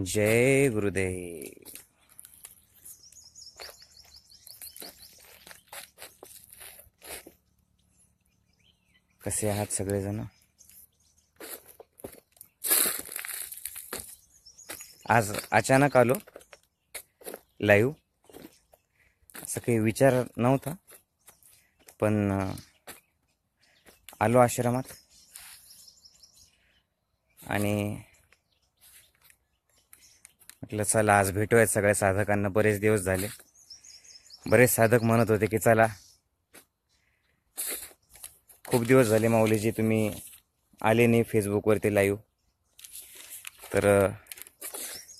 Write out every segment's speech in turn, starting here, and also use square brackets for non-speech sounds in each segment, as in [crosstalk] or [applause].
जय गुरुदेव कसे आहात सगळेजण आज अचानक आलो लाईव्ह असं काही विचार नव्हता पण आलो आश्रमात आणि म्हटलं चला आज भेटूयात सगळ्या साधकांना बरेच दिवस झाले बरेच साधक म्हणत होते की चला खूप दिवस झाले माऊलीजी तुम्ही आले नाही फेसबुकवरती लाईव्ह तर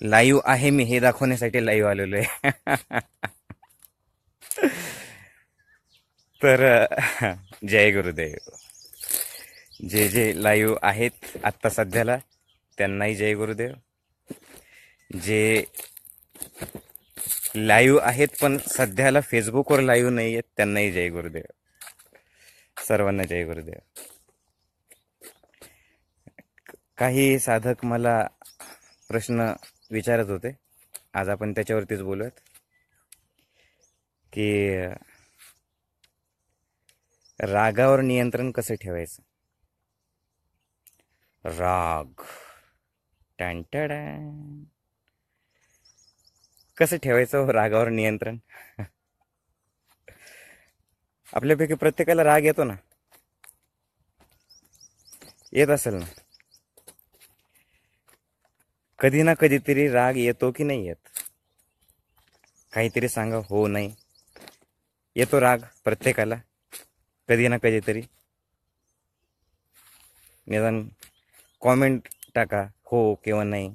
लाईव्ह आहे मी हे दाखवण्यासाठी लाईव्ह आलेलो आहे तर जय गुरुदेव जे जे लाईव्ह आहेत आत्ता सध्याला त्यांनाही जय गुरुदेव जे लाईव्ह आहेत पण सध्याला फेसबुकवर लाईव्ह नाही आहेत त्यांनाही जय गुरुदेव सर्वांना जय गुरुदेव काही साधक मला प्रश्न विचारत होते आज आपण त्याच्यावरतीच बोलूयात की रागावर नियंत्रण कसं ठेवायचं राग टँटड कसं ठेवायचं हो रागावर नियंत्रण आपल्यापैकी प्रत्येकाला राग येतो ना येत असेल ना कधी ना कधीतरी राग येतो की नाही येत काहीतरी सांगा हो नाही येतो राग प्रत्येकाला कधी ना कधीतरी निदान कॉमेंट टाका हो किंवा नाही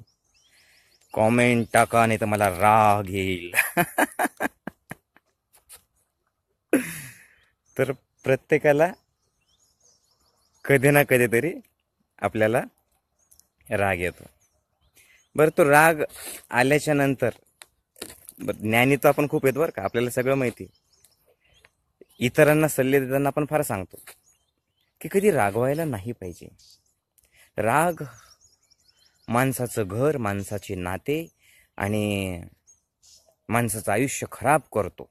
कॉमेंट टाका नाही तर मला राग येईल तर प्रत्येकाला कधी ना कधीतरी आपल्याला राग येतो बरं तो राग आल्याच्या नंतर ज्ञानी तर आपण खूप येतो बरं का आपल्याला सगळं माहिती इतरांना सल्ले देताना आपण फार सांगतो की कधी रागवायला नाही पाहिजे राग माणसाचं घर माणसाचे नाते आणि माणसाचं आयुष्य खराब करतो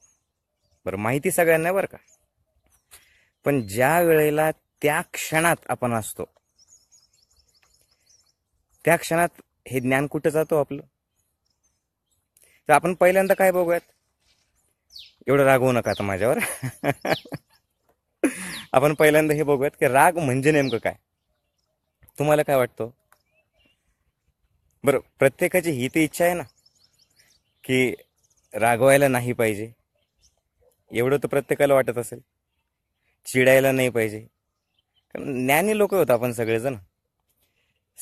बरं माहिती सगळ्यांना बरं का पण ज्या वेळेला त्या क्षणात आपण असतो त्या क्षणात हे ज्ञान कुठं जातो आपलं तर आपण पहिल्यांदा काय बघूयात एवढं रागवू नका आता माझ्यावर [laughs] आपण पहिल्यांदा हे बघूयात की राग म्हणजे नेमकं काय तुम्हाला काय वाटतं बरं प्रत्येकाची ही ती इच्छा आहे ना की रागवायला नाही पाहिजे एवढं तर प्रत्येकाला वाटत असेल चिडायला नाही पाहिजे कारण ज्ञानी लोक होत आपण सगळेजण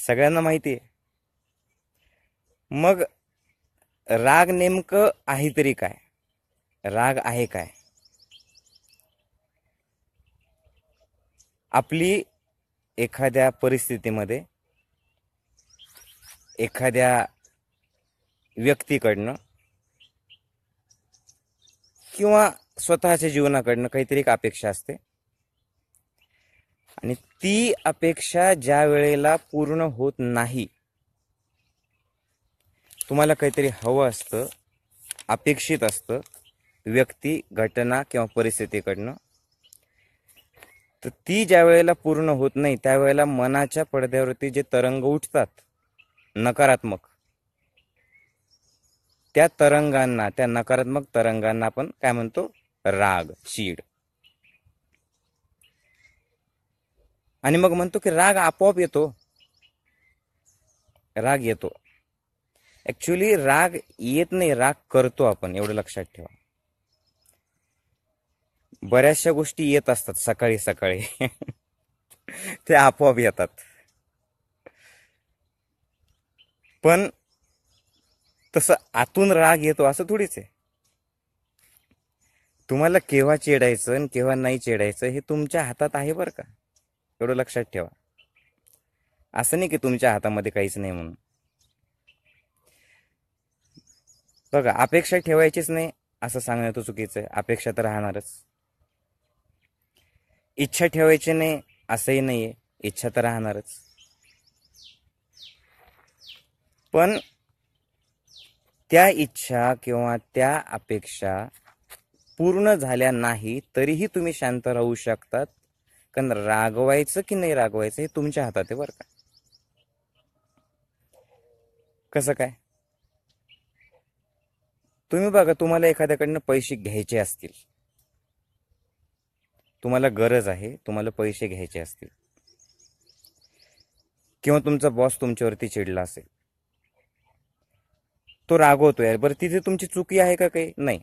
सगळ्यांना माहिती आहे मग राग नेमकं आहे तरी काय राग आहे काय आपली एखाद्या परिस्थितीमध्ये एखाद्या व्यक्तीकडनं किंवा स्वतःच्या जीवनाकडनं काहीतरी एक अपेक्षा असते आणि ती अपेक्षा ज्या वेळेला पूर्ण होत नाही तुम्हाला काहीतरी हवं असतं अपेक्षित असतं व्यक्ती घटना किंवा परिस्थितीकडनं तर ती ज्या वेळेला पूर्ण होत नाही त्यावेळेला मनाच्या पडद्यावरती जे तरंग उठतात नकारात्मक त्या तरंगांना त्या नकारात्मक तरंगांना आपण काय म्हणतो राग चीड आणि मग म्हणतो की राग आपोआप येतो राग येतो ऍक्च्युली राग येत नाही राग करतो आपण एवढं लक्षात ठेवा बऱ्याचशा गोष्टी येत असतात सकाळी सकाळी [laughs] ते आपोआप येतात पण तसं आतून राग येतो असं थोडीच आहे तुम्हाला केव्हा चेडायचं आणि केव्हा नाही चेडायचं हे तुमच्या हातात आहे बरं का एवढं लक्षात ठेवा असं नाही की तुमच्या हातामध्ये काहीच नाही म्हणून बघा अपेक्षा ठेवायचीच नाही असं सांगणं तो चुकीचं आहे अपेक्षा तर राहणारच इच्छा ठेवायची नाही असंही नाही आहे इच्छा तर राहणारच पण त्या इच्छा किंवा त्या अपेक्षा पूर्ण झाल्या नाही तरीही तुम्ही शांत राहू शकतात कारण रागवायचं की नाही रागवायचं हे तुमच्या हातात आहे बरं का कसं काय तुम्ही बघा तुम्हाला एखाद्याकडनं पैसे घ्यायचे असतील तुम्हाला गरज आहे तुम्हाला पैसे घ्यायचे असतील किंवा तुमचा बॉस तुमच्यावरती चिडला असेल तो रागवतो यार बरं तिथे तुमची चुकी आहे का काही नाही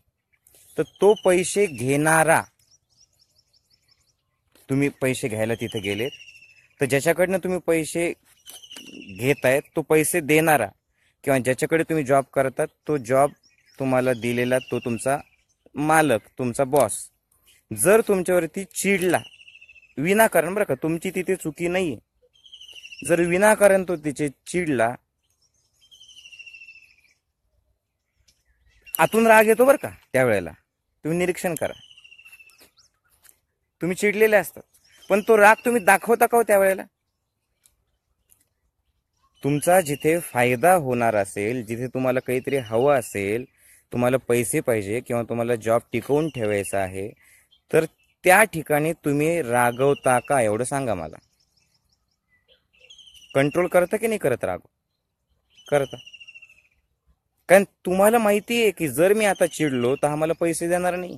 तर तो पैसे घेणारा तुम्ही पैसे घ्यायला तिथे गेलेत तर ज्याच्याकडनं तुम्ही पैसे घेत आहेत तो पैसे देणारा किंवा ज्याच्याकडे तुम्ही जॉब करतात तो जॉब तुम्हाला दिलेला तो तुमचा मालक तुमचा बॉस जर तुमच्यावरती चिडला विनाकारण बरं का तुमची तिथे चुकी नाही जर विनाकारण तो तिचे चिडला आतून राग येतो बरं का त्यावेळेला तुम्ही निरीक्षण करा तुम्ही चिडलेले असतात पण तो राग तुम्ही दाखवता का हो त्यावेळेला तुमचा जिथे फायदा होणार असेल जिथे तुम्हाला काहीतरी हवं असेल तुम्हाला पैसे पाहिजे किंवा तुम्हाला जॉब टिकवून ठेवायचा आहे तर त्या ठिकाणी तुम्ही रागवता का एवढं सांगा मला कंट्रोल करता की नाही करत राग करता कारण तुम्हाला माहिती आहे की जर मी आता चिडलो तर आम्हाला पैसे देणार नाही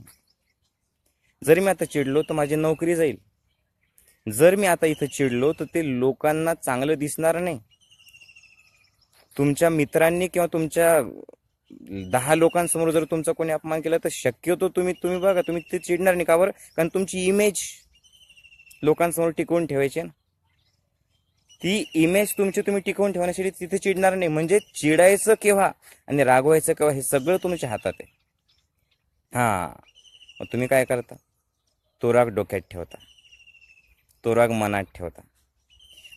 जर मी आता चिडलो तर माझी नोकरी जाईल जर मी आता इथं चिडलो तर ते लोकांना चांगलं दिसणार नाही तुमच्या मित्रांनी किंवा तुमच्या दहा लोकांसमोर जर तुमचा कोणी अपमान केला तर शक्यतो तुम्ही तुम्ही बघा तुम्ही ते चिडणार नाही कावर कारण तुमची इमेज लोकांसमोर टिकवून ठेवायची ना ती इमेज तुमची तुम्ही टिकवून ठेवण्यासाठी तिथे चिडणार नाही म्हणजे चिडायचं केव्हा आणि रागवायचं केव्हा हे सगळं तुमच्या हातात आहे हां मग तुम्ही काय करता तो राग डोक्यात ठेवता तो राग मनात ठेवता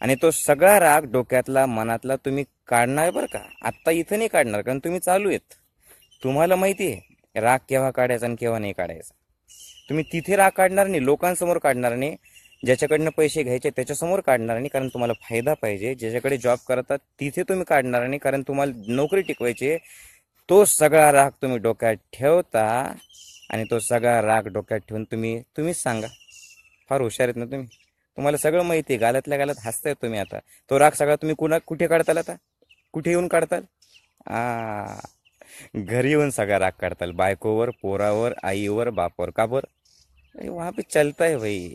आणि तो सगळा राग डोक्यातला मनातला तुम्ही काढणार बरं का आत्ता इथं नाही काढणार कारण तुम्ही चालू आहेत तुम्हाला माहिती आहे राग केव्हा काढायचा आणि केव्हा नाही काढायचा तुम्ही तिथे राग काढणार नाही लोकांसमोर काढणार नाही ज्याच्याकडनं पैसे घ्यायचे त्याच्यासमोर काढणार नाही कारण तुम्हाला फायदा पाहिजे ज्याच्याकडे जॉब करतात तिथे तुम्ही काढणार नाही कारण तुम्हाला नोकरी टिकवायची तो सगळा राग तुम्ही डोक्यात ठेवता आणि तो सगळा राग डोक्यात ठेवून तुम्ही तुम्हीच सांगा फार हुशार आहेत ना तुम्ही तुम्हाला सगळं माहिती आहे गालातल्या गालात हसताय तुम्ही आता तो राग सगळा तुम्ही कुणा कुठे काढताल आता कुठे येऊन काढताल आ घरी येऊन सगळा राग काढताल बायकोवर पोरावर आईवर बापावर का बरं वहां पे चलता है भाई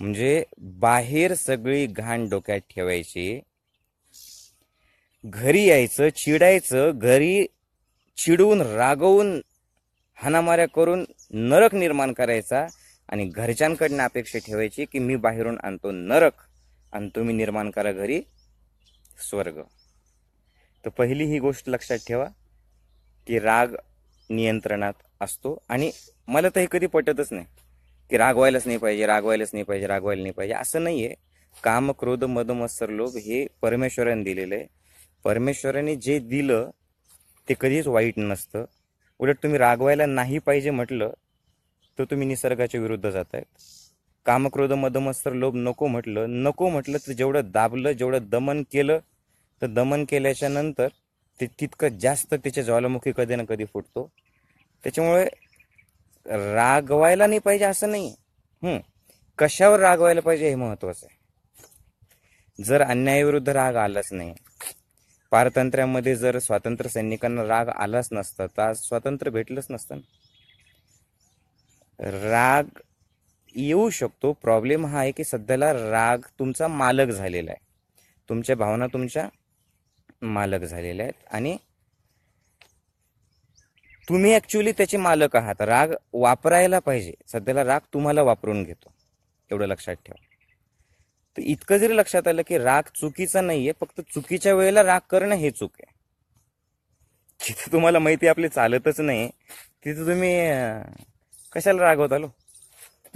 म्हणजे बाहेर सगळी घाण डोक्यात ठेवायची घरी यायचं चिडायचं घरी चिडून रागवून हानामाऱ्या करून नरक निर्माण करायचा आणि घरच्यांकडनं अपेक्षा ठेवायची की मी बाहेरून आणतो नरक आणि तुम्ही निर्माण करा घरी स्वर्ग तर पहिली ही गोष्ट लक्षात ठेवा की राग नियंत्रणात असतो आणि मला तर हे कधी पटतच नाही की रागवायलाच नाही पाहिजे रागवायलाच नाही पाहिजे रागवायला नाही पाहिजे असं नाही आहे काम क्रोध मदमत्सर लोभ हे परमेश्वराने दिलेलं आहे परमेश्वराने जे दिलं ते कधीच वाईट नसतं उलट तुम्ही रागवायला नाही पाहिजे म्हटलं तर तुम्ही निसर्गाच्या विरुद्ध जात आहेत कामक्रोध मदमत्सर लोभ नको म्हटलं नको म्हटलं तर जेवढं दाबलं जेवढं दमन केलं तर दमन केल्याच्या नंतर ते तितकं जास्त त्याच्या ज्वालामुखी कधी ना कधी फुटतो त्याच्यामुळे रागवायला नाही पाहिजे असं नाही कशावर रागवायला पाहिजे हे महत्वाचं आहे जर अन्यायाविरुद्ध राग आलाच नाही पारतंत्र्यामध्ये जर स्वातंत्र्य सैनिकांना राग आलाच नसता तर आज स्वातंत्र्य भेटलंच नसतं राग येऊ शकतो प्रॉब्लेम हा आहे की सध्याला राग तुमचा मालक झालेला आहे तुमच्या भावना तुमच्या मालक झालेल्या आहेत आणि तुम्ही ऍक्च्युली त्याचे मालक आहात राग वापरायला पाहिजे सध्याला राग तुम्हाला वापरून घेतो एवढं लक्षात ठेवा तर इतकं जरी लक्षात आलं की राग चुकीचा नाहीये फक्त चुकीच्या वेळेला राग करणं हे चूक आहे जिथे तुम्हाला माहिती आपली चालतच नाही तिथे तुम्ही कशाला रागवत आलो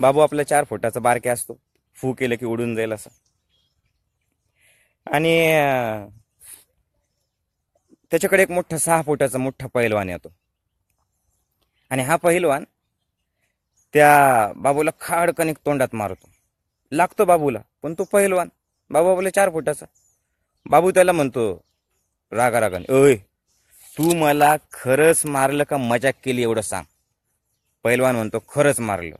बाबू आपला चार फुटाचा बारक्या असतो फू केलं की उडून जाईल असं आणि त्याच्याकडे एक मोठा सहा फुटाचा मोठा पैलवान येतो आणि हा पहिलवान त्या बाबूला एक तोंडात मारतो लागतो बाबूला पण तो पहिलवान बाबू आपल्या चार फुटाचा बाबू त्याला म्हणतो रागा रागाने ओय तू मला खरंच मारलं का मजाक केली एवढं सांग पहिलवान म्हणतो खरंच मारलं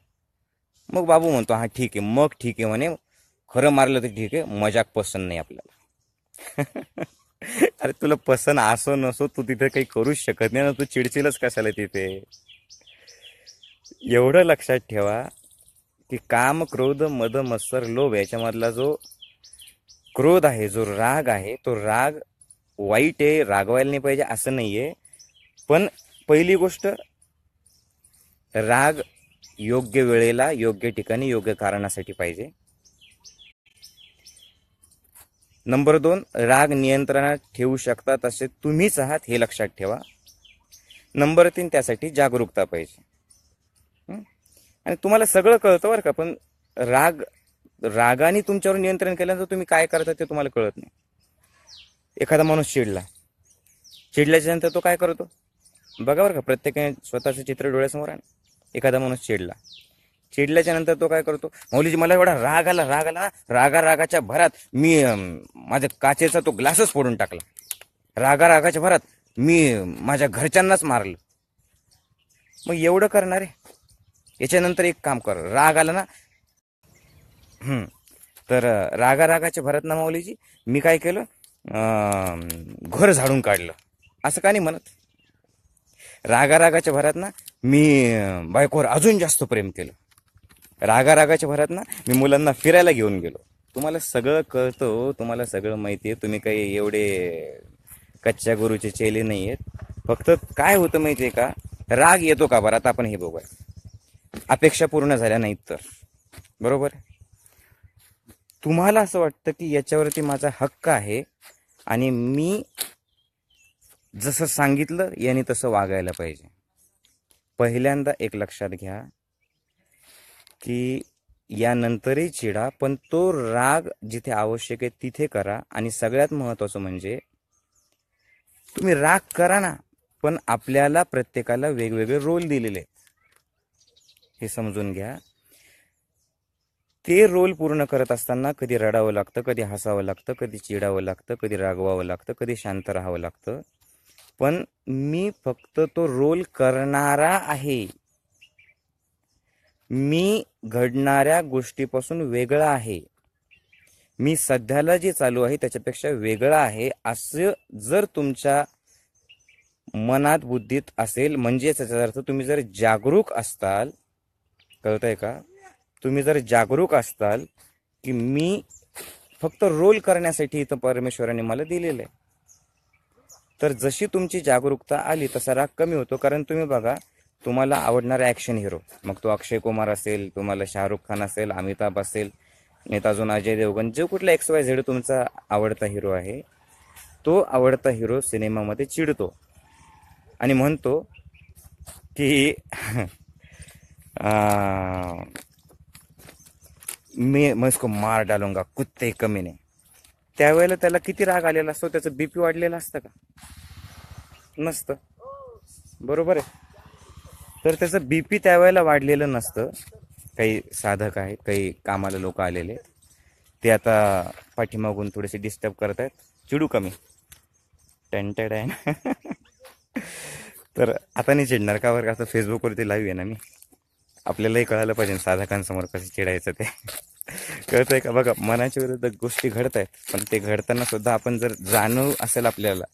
मग बाबू म्हणतो हा ठीक आहे मग ठीक आहे म्हणे खरं मारलं तर ठीक आहे मजाक पसंत नाही आपल्याला [laughs] अरे तुला पसंत असो नसो तू तिथे काही करूच शकत नाही ना तू चिडचिलच कशाला तिथे एवढं लक्षात ठेवा की काम क्रोध मद मत्सर लोभ याच्यामधला जो क्रोध आहे जो राग आहे तो राग वाईट आहे रागवायला नाही पाहिजे असं नाही आहे पण पहिली गोष्ट राग योग्य वेळेला योग्य ठिकाणी योग्य कारणासाठी पाहिजे नंबर दोन राग नियंत्रणात ठेवू शकता तसे तुम्हीच आहात हे लक्षात ठेवा नंबर तीन त्यासाठी जागरूकता पाहिजे आणि तुम्हाला सगळं कळतं बरं का पण राग रागाने तुमच्यावर नियंत्रण केल्यानंतर तुम्ही काय करता ते तुम्हाला कळत नाही एखादा माणूस चिडला चिडल्याच्या नंतर तो काय करतो बघा बरं का प्रत्येकाने स्वतःचं चित्र डोळ्यासमोर आण एखादा माणूस चिडला चिडल्याच्या नंतर तो काय करतो मौलीजी मला एवढा राग आला राग आला रागा रागाच्या भरात मी माझ्या काचेचा तो ग्लासच फोडून टाकला रागा रागाच्या भरात मी माझ्या घरच्यांनाच मारलं मग एवढं करणारे याच्यानंतर एक काम कर राग आला ना तर रागा रागाच्या भरत माऊलीजी मी काय केलं घर झाडून काढलं असं का नाही म्हणत रागा रागाच्या भरात ना मी बायकोवर अजून जास्त प्रेम केलं रागा रागाच्या भरात ना मी मुलांना फिरायला घेऊन गेलो तुम्हाला सगळं कळतं हो, तुम्हाला सगळं माहिती आहे तुम्ही काही एवढे कच्च्या गुरुचे चेले नाही आहेत फक्त काय होतं माहिती आहे का राग येतो का बरं आता आपण हे बघूया अपेक्षा पूर्ण झाल्या नाहीत तर बरोबर तुम्हाला असं वाटतं की याच्यावरती माझा हक्क आहे आणि मी जसं सांगितलं याने तसं वागायला पाहिजे पहिल्यांदा एक लक्षात घ्या की यानंतरही चिडा पण तो राग जिथे आवश्यक आहे तिथे करा आणि सगळ्यात महत्त्वाचं म्हणजे तुम्ही राग करा ना पण आपल्याला प्रत्येकाला वेगवेगळे रोल दिलेले आहेत हे समजून घ्या ते रोल पूर्ण करत असताना कधी रडावं लागतं कधी हसावं लागतं कधी चिडावं लागतं कधी रागवावं लागतं कधी शांत राहावं लागतं पण मी फक्त तो रोल करणारा आहे मी घडणाऱ्या गोष्टीपासून वेगळा आहे मी सध्याला जे चालू आहे त्याच्यापेक्षा वेगळा आहे असं जर तुमच्या मनात बुद्धीत असेल म्हणजे त्याचा अर्थ तुम्ही जर जागरूक असताल कळत आहे का तुम्ही जर जागरूक असताल की मी फक्त रोल करण्यासाठी इथं परमेश्वराने मला दिलेलं आहे तर जशी तुमची जागरूकता आली तसा राग कमी होतो कारण तुम्ही बघा तुम्हाला आवडणारा ॲक्शन हिरो मग तो अक्षय कुमार असेल तुम्हाला शाहरुख खान असेल अमिताभ असेल नेता अजून अजय देवगण जो कुठला एक्स वाय झेड तुमचा आवडता हिरो आहे तो आवडता हिरो सिनेमामध्ये चिडतो आणि म्हणतो की [laughs] आ, मी म्हणजे मार डालूंगा कुत्ते कमी नाही त्यावेळेला त्याला किती राग आलेला असतो त्याचं बीपी वाढलेलं असतं का नसतं बरोबर आहे तर त्याचं बीपी त्यावेळेला वाढलेलं नसतं काही साधक आहेत काही कामाला लोक आलेले ते आता पाठीमागून थोडेसे डिस्टर्ब करत आहेत चिडू कमी टेंटेड आहे ना तर आता नाही चिडणार का बरं का असं फेसबुकवरती लाईव्ह आहे ना मी आपल्यालाही कळायला पाहिजे साधकांसमोर कसं चिडायचं ते कळत आहे का बघा मनाच्या विरुद्ध गोष्टी घडत आहेत पण ते घडताना सुद्धा आपण जर जाणीव असेल आपल्याला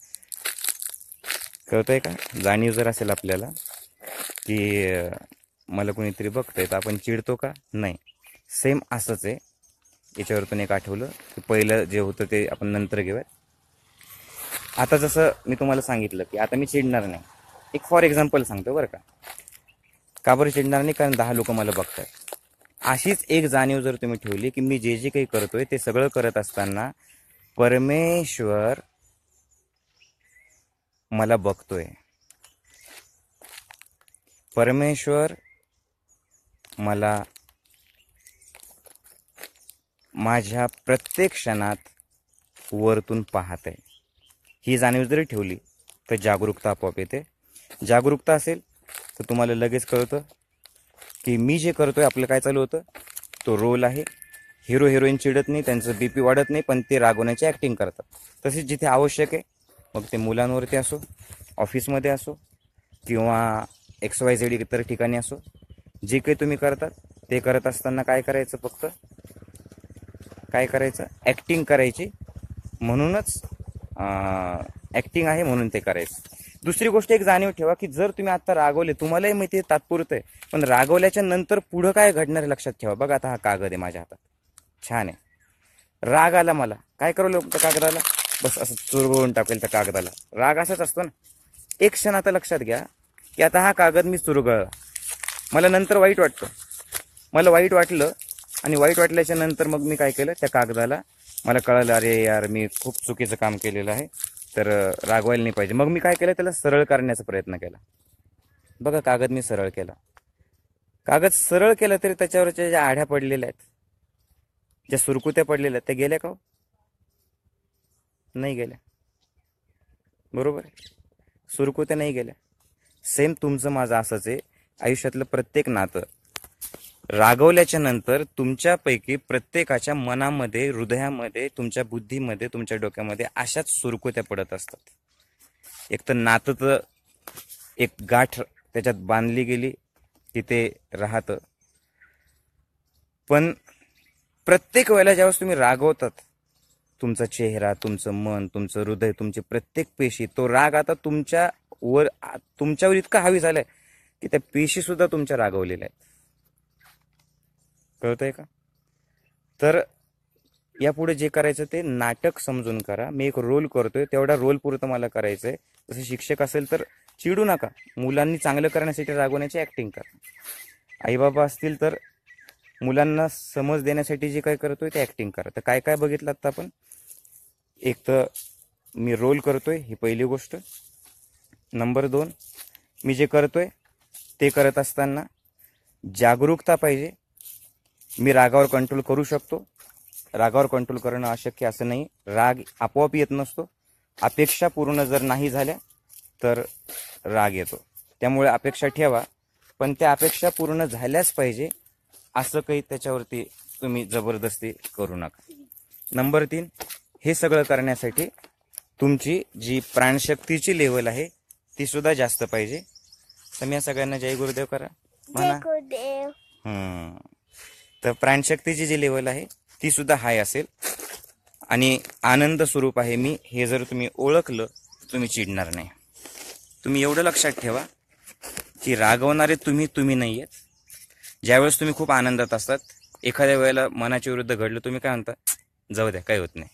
कळत आहे का जाणीव जर असेल आपल्याला की मला कोणीतरी बघतंय तर आपण चिडतो का नाही सेम असंच आहे याच्यावर पण एक आठवलं की पहिलं जे होतं ते आपण नंतर घेऊयात आता जसं मी तुम्हाला सांगितलं की आता मी चिडणार नाही एक फॉर एक्झाम्पल सांगतो बरं का का चिडणार नाही कारण दहा लोक मला बघतात अशीच एक जाणीव जर तुम्ही ठेवली की मी जे जे काही करतोय ते सगळं करत असताना परमेश्वर मला बघतोय परमेश्वर मला माझ्या प्रत्येक क्षणात वरतून पाहत आहे ही जाणीव जरी ठेवली तर जागरूकता आपोआप येते जागरूकता असेल तर तुम्हाला लगेच कळतं की मी जे करतो आहे आपलं काय चालू होतं तो रोल आहे हिरो हिरोईन चिडत नाही त्यांचं बी पी वाढत नाही पण ते रागवण्याची ॲक्टिंग करतात तसेच जिथे आवश्यक आहे मग ते मुलांवरती असो ऑफिसमध्ये असो किंवा एक्स वाय झेड इतर ठिकाणी असो जे काही तुम्ही करतात ते करत असताना काय करायचं फक्त काय करायचं ॲक्टिंग करायची म्हणूनच ॲक्टिंग आहे म्हणून ते करायचं दुसरी गोष्ट एक जाणीव ठेवा की जर तुम्ही आता रागवले तुम्हालाही माहिती तात्पुरतं आहे पण रागवल्याच्या नंतर पुढं काय घडणार लक्षात ठेवा बघा आता हा कागद आहे माझ्या हातात छान आहे राग आला मला काय करू लोक त्या कागदाला बस असं चुरगळून टाकेल त्या कागदाला राग असाच असतो ना एक क्षण आता लक्षात घ्या की आता हा कागद मी चुरगळला मला नंतर वाईट वाटतं मला वाईट वाटलं आणि वाईट वाटल्याच्या नंतर मग मी काय केलं त्या कागदाला मला कळलं अरे यार मी खूप चुकीचं काम केलेलं आहे तर रागवायला नाही पाहिजे मग मी काय केलं त्याला सरळ करण्याचा प्रयत्न केला बघा कागद मी सरळ केला कागद सरळ केला तरी त्याच्यावरच्या ज्या आढ्या पडलेल्या आहेत ज्या सुरकुत्या पडलेल्या आहेत त्या गेल्या का हो? नाही गेल्या बरोबर सुरकुत्या नाही गेल्या सेम तुमचं माझं असंच आहे आयुष्यातलं प्रत्येक नातं रागवल्याच्या नंतर तुमच्यापैकी प्रत्येकाच्या मनामध्ये हृदयामध्ये तुमच्या बुद्धीमध्ये तुमच्या डोक्यामध्ये अशाच सुरकुत्या पडत असतात एक तर नातं एक गाठ त्याच्यात बांधली गेली तिथे ते राहतं पण प्रत्येक वेळेला ज्यावेळेस तुम्ही रागवतात तुमचा चेहरा तुमचं मन तुमचं हृदय तुमची प्रत्येक पेशी तो राग आता तुमच्या वर तुमच्यावर इतका हावी झालाय की त्या सुद्धा तुमच्या रागवलेल्या आहेत कळतंय का तर यापुढे जे करायचं ते नाटक समजून करा मी एक रोल करतोय तेवढा रोल पुरतं मला करायचं आहे जसं शिक्षक असेल तर चिडू नका मुलांनी चांगलं करण्यासाठी रागवण्याची ॲक्टिंग करा आई बाबा असतील तर मुलांना समज देण्यासाठी जे काय करतोय ते ॲक्टिंग करा तर काय काय बघितलं आता आपण एक तर मी रोल करतोय ही पहिली गोष्ट नंबर दोन मी जे करतोय ते करत असताना जागरूकता पाहिजे मी रागावर कंट्रोल करू शकतो रागावर कंट्रोल करणं अशक्य असं नाही राग आपोआप येत नसतो अपेक्षा पूर्ण जर नाही झाल्या तर राग येतो त्यामुळे अपेक्षा ठेवा पण त्या अपेक्षा पूर्ण झाल्याच पाहिजे असं काही त्याच्यावरती तुम्ही जबरदस्ती करू नका नंबर तीन हे सगळं करण्यासाठी तुमची जी प्राणशक्तीची लेवल आहे ती सुद्धा जास्त पाहिजे तर मी सगळ्यांना जय गुरुदेव करा म्हणा तर प्राणशक्तीची जी लेवल आहे ती सुद्धा हाय असेल आणि आनंद स्वरूप आहे मी हे जर तुम्ही ओळखलं तुम्ही चिडणार नाही तुम्ही एवढं लक्षात ठेवा की रागवणारे तुम्ही तुम्ही नाही आहेत ज्यावेळेस तुम्ही खूप आनंदात असतात एखाद्या वेळेला मनाच्या विरुद्ध घडलं तुम्ही काय म्हणता जाऊ द्या काही होत नाही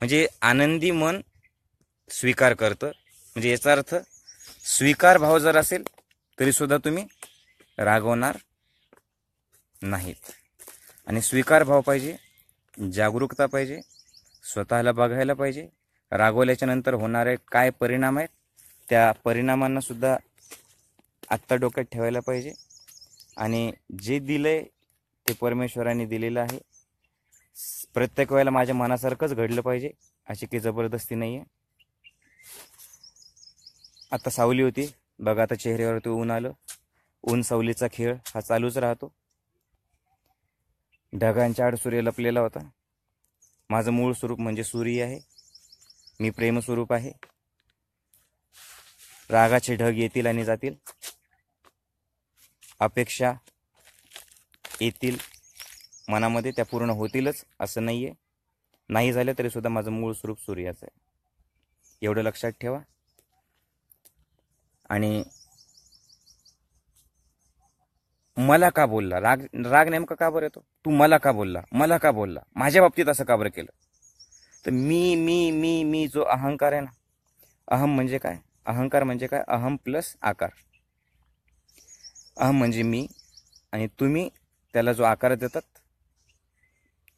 म्हणजे आनंदी मन स्वीकार करतं म्हणजे याचा अर्थ स्वीकार भाव जर असेल तरीसुद्धा तुम्ही रागवणार नाहीत आणि स्वीकार भाव पाहिजे जागरूकता पाहिजे स्वतःला बघायला पाहिजे रागवल्याच्या नंतर होणारे काय परिणाम आहेत त्या परिणामांनासुद्धा आत्ता डोक्यात ठेवायला पाहिजे आणि जे दिलं आहे ते परमेश्वराने दिलेलं आहे प्रत्येक वेळेला माझ्या मनासारखंच घडलं पाहिजे अशी काही जबरदस्ती नाही आहे आता सावली होती बघा आता चेहऱ्यावरती ऊन आलं ऊन सावलीचा खेळ हा चालूच राहतो ढगांच्या आड सूर्य लपलेला होता माझं मूळ स्वरूप म्हणजे सूर्य आहे मी प्रेमस्वरूप आहे रागाचे ढग येतील आणि जातील अपेक्षा येतील मनामध्ये त्या पूर्ण होतीलच असं नाही आहे नाही झालं तरीसुद्धा माझं मूळ स्वरूप सूर्याचं आहे एवढं लक्षात ठेवा आणि मला का बोलला राग राग नेमका का बरं येतो तू मला का बोलला मला का बोलला माझ्या बाबतीत असं का बरं केलं तर मी मी मी मी जो अहंकार आहे ना अहम म्हणजे काय अहंकार म्हणजे काय अहम प्लस आकार अहम म्हणजे मी आणि तुम्ही त्याला जो आकार देतात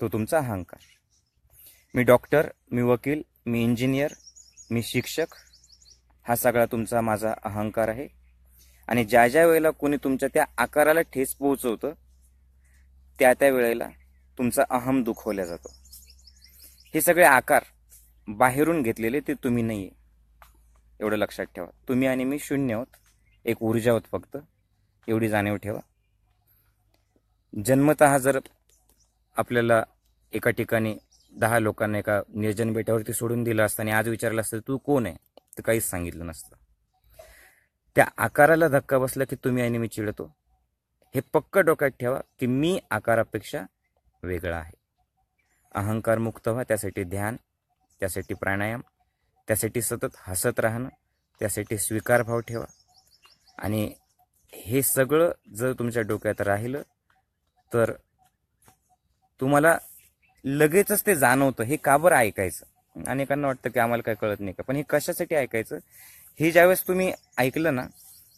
तो तुमचा अहंकार मी डॉक्टर मी वकील मी इंजिनियर मी शिक्षक हा सगळा तुमचा माझा अहंकार आहे आणि ज्या ज्या वेळेला कोणी तुमच्या त्या आकाराला ठेस पोहोचवतं त्या त्या वेळेला तुमचा अहम दुखवला जातो हे सगळे आकार बाहेरून घेतलेले ते तुम्ही नाही आहे एवढं लक्षात ठेवा तुम्ही आणि मी शून्य आहोत एक ऊर्जा आहोत फक्त एवढी जाणीव ठेवा जन्मत जर आपल्याला एका ठिकाणी दहा लोकांना एका निर्जन बेटावरती सोडून दिलं असतं आणि आज विचारलं असतं तू कोण आहे तर काहीच सांगितलं नसतं त्या आकाराला धक्का बसला की तुम्ही आणि मी चिडतो हे पक्क डोक्यात ठेवा की मी आकारापेक्षा वेगळा आहे अहंकार मुक्त व्हा त्यासाठी ध्यान त्यासाठी प्राणायाम त्यासाठी सतत हसत राहणं त्यासाठी स्वीकारभाव ठेवा आणि हे सगळं जर तुमच्या डोक्यात राहिलं तर तुम्हाला लगेचच ते जाणवतं हे का बरं ऐकायचं अनेकांना वाटतं की आम्हाला काय कळत नाही का पण हे कशासाठी ऐकायचं हे ज्यावेळेस तुम्ही ऐकलं ना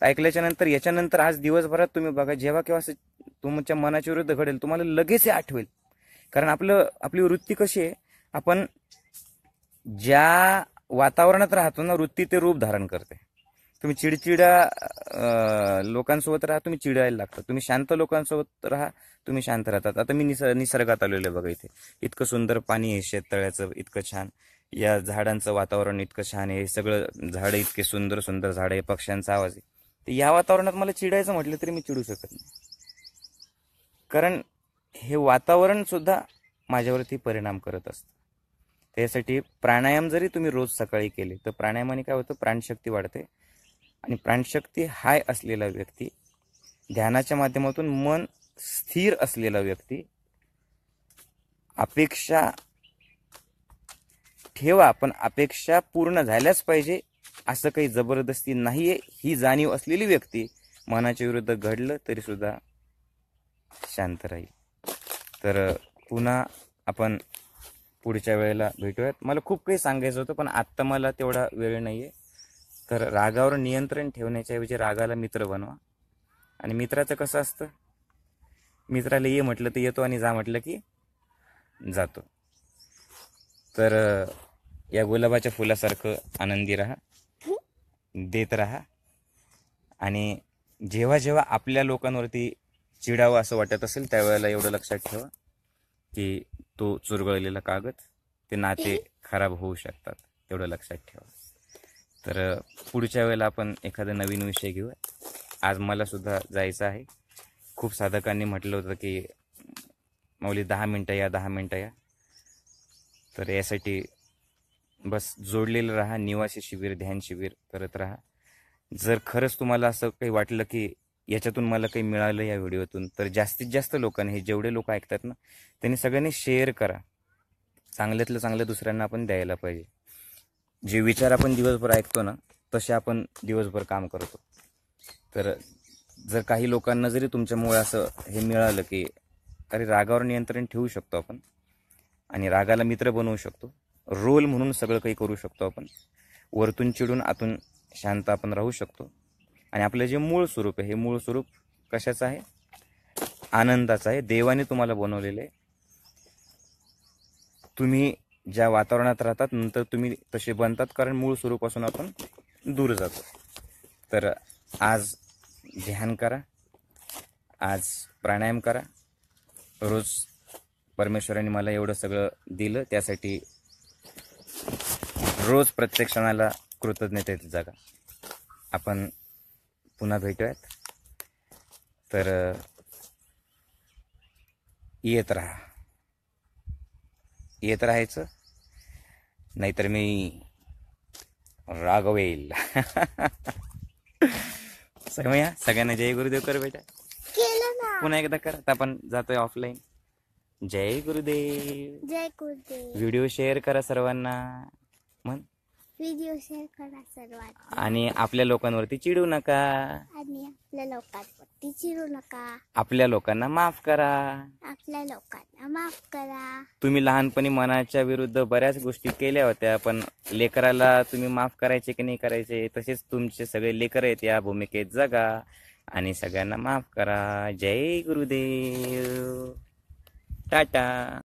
ऐकल्याच्या नंतर याच्यानंतर आज दिवसभरात तुम्ही बघा जेव्हा केव्हा असं तुमच्या मनाच्या विरुद्ध घडेल तुम्हाला लगेच हे आठवेल कारण आपलं आपली वृत्ती कशी आहे आपण ज्या वातावरणात राहतो ना वृत्ती ते रूप धारण करते तुम्ही चिडचिडा लोकांसोबत राहा तुम्ही चिडायला लागतं तुम्ही शांत लोकांसोबत राहा तुम्ही शांत राहतात आता मी निसर्गात आलेलो बघा इथे इतकं सुंदर पाणी आहे शेततळ्याचं इतकं छान या झाडांचं वातावरण इतकं छान आहे सगळं झाडं इतके सुंदर सुंदर झाडं आहे पक्ष्यांचा आवाज आहे तर या वातावरणात मला चिडायचं म्हटलं तरी मी चिडू शकत नाही कारण हे वातावरण सुद्धा माझ्यावरती परिणाम करत असतं त्यासाठी प्राणायाम जरी तुम्ही रोज सकाळी केले तर प्राणायामाने काय होतं प्राणशक्ती वाढते आणि प्राणशक्ती हाय असलेला व्यक्ती ध्यानाच्या माध्यमातून मन स्थिर असलेला व्यक्ती अपेक्षा ठेवा पण अपेक्षा पूर्ण झाल्याच पाहिजे असं काही जबरदस्ती नाहीये ही जाणीव असलेली व्यक्ती मनाच्या विरुद्ध घडलं तरी सुद्धा शांत राहील तर पुन्हा आपण पुढच्या वेळेला भेटूयात मला खूप काही सांगायचं होतं पण आत्ता मला तेवढा वेळ नाही आहे तर रागावर नियंत्रण ठेवण्याच्याऐवजी रागाला मित्र बनवा आणि मित्राचं कसं असतं मित्राला ये म्हटलं तर येतो आणि जा म्हटलं की जातो तर या गुलाबाच्या फुलासारखं आनंदी राहा देत राहा आणि जेव्हा जेव्हा आपल्या लोकांवरती चिडावं असं वाटत असेल त्यावेळेला एवढं लक्षात ठेवा की तो चुरगळलेला कागद ते नाते खराब होऊ शकतात तेवढं लक्षात ठेवा तर पुढच्या वेळेला आपण एखादा नवीन विषय घेऊ आज मला सुद्धा जायचं आहे खूप साधकांनी म्हटलं होतं की मौली दहा मिनटं या दहा मिनटं या तर यासाठी बस जोडलेलं राहा निवासी शिबिर ध्यान शिबिर करत राहा जर खरंच तुम्हाला असं काही वाटलं की याच्यातून मला काही मिळालं या व्हिडिओतून तर जास्तीत जास्त लोकांना हे जेवढे लोक ऐकतात ना त्यांनी सगळ्यांनी शेअर करा चांगल्यातलं चांगलं दुसऱ्यांना आपण द्यायला पाहिजे जे विचार आपण दिवसभर ऐकतो ना तसे आपण दिवसभर काम करतो तर जर काही लोकांना जरी तुमच्यामुळे असं हे मिळालं की अरे रागावर नियंत्रण ठेवू शकतो आपण आणि रागाला मित्र बनवू शकतो रोल म्हणून सगळं काही करू शकतो आपण वरतून चिडून आतून शांत आपण राहू शकतो आणि आपलं जे मूळ स्वरूप आहे हे मूळ स्वरूप कशाचं आहे आनंदाचं आहे देवाने तुम्हाला बनवलेलं आहे तुम्ही ज्या वातावरणात राहतात नंतर तुम्ही तसे बनतात कारण मूळ स्वरूपासून आपण दूर जातो तर आज ध्यान करा आज प्राणायाम करा रोज परमेश्वराने मला एवढं सगळं दिलं त्यासाठी रोज प्रत्येक क्षणाला कृतज्ञतेची जागा आपण पुन्हा भेटूयात तर येत राहा येत राहायचं नाहीतर मी रागवेल [laughs] सगळ्या सगळ्यांना जय गुरुदेव कर बेटा पुन्हा एकदा करत आपण जातोय ऑफलाईन जय गुरुदेव जय गुरुदेव व्हिडिओ शेअर करा सर्वांना म्हण व्हिडिओ शेअर करा सर्वांना आणि आपल्या लोकांवरती चिडू नका आणि आपल्या लोकांवरती चिडू नका आपल्या लोकांना माफ करा आपल्या लोकांना माफ करा तुम्ही लहानपणी मनाच्या विरुद्ध बऱ्याच गोष्टी केल्या होत्या पण लेकराला तुम्ही माफ करायचे की नाही करायचे तसेच तुमचे सगळे लेकर आहेत या भूमिकेत जगा आणि सगळ्यांना माफ करा जय गुरुदेव Tata.